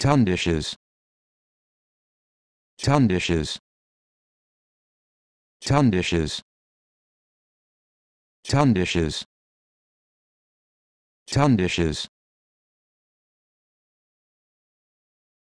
Tun dishes. Tun dishes. Tun dishes. Tun dishes. Tun dishes.